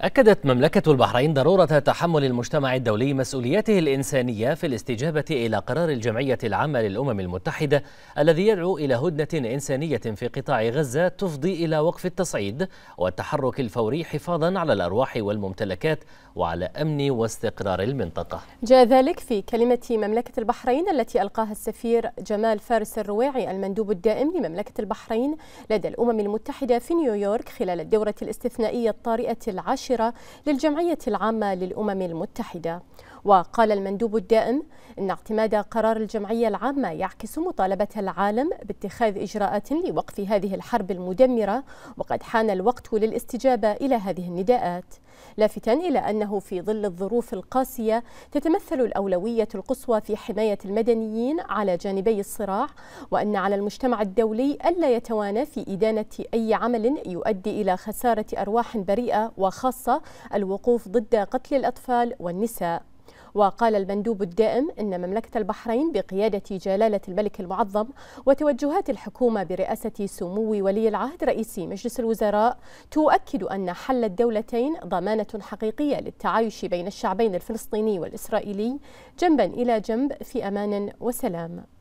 أكدت مملكة البحرين ضرورة تحمل المجتمع الدولي مسؤولياته الإنسانية في الاستجابة إلى قرار الجمعية العامة للأمم المتحدة الذي يدعو إلى هدنة إنسانية في قطاع غزة تفضي إلى وقف التصعيد والتحرك الفوري حفاظا على الأرواح والممتلكات وعلى أمن واستقرار المنطقة جاء ذلك في كلمة مملكة البحرين التي ألقاها السفير جمال فارس الرواعي المندوب الدائم لمملكة البحرين لدى الأمم المتحدة في نيويورك خلال الدورة الاستثنائية الطارئة العشر المباشرة للجمعية العامة للأمم المتحدة وقال المندوب الدائم إن اعتماد قرار الجمعية العامة يعكس مطالبة العالم باتخاذ إجراءات لوقف هذه الحرب المدمرة وقد حان الوقت للاستجابة إلى هذه النداءات لافتا إلى أنه في ظل الظروف القاسية تتمثل الأولوية القصوى في حماية المدنيين على جانبي الصراع وأن على المجتمع الدولي ألا يتوانى في إدانة أي عمل يؤدي إلى خسارة أرواح بريئة وخاصة الوقوف ضد قتل الأطفال والنساء وقال المندوب الدائم أن مملكة البحرين بقيادة جلالة الملك المعظم وتوجهات الحكومة برئاسة سمو ولي العهد رئيس مجلس الوزراء تؤكد أن حل الدولتين ضمانة حقيقية للتعايش بين الشعبين الفلسطيني والإسرائيلي جنبا إلى جنب في أمان وسلام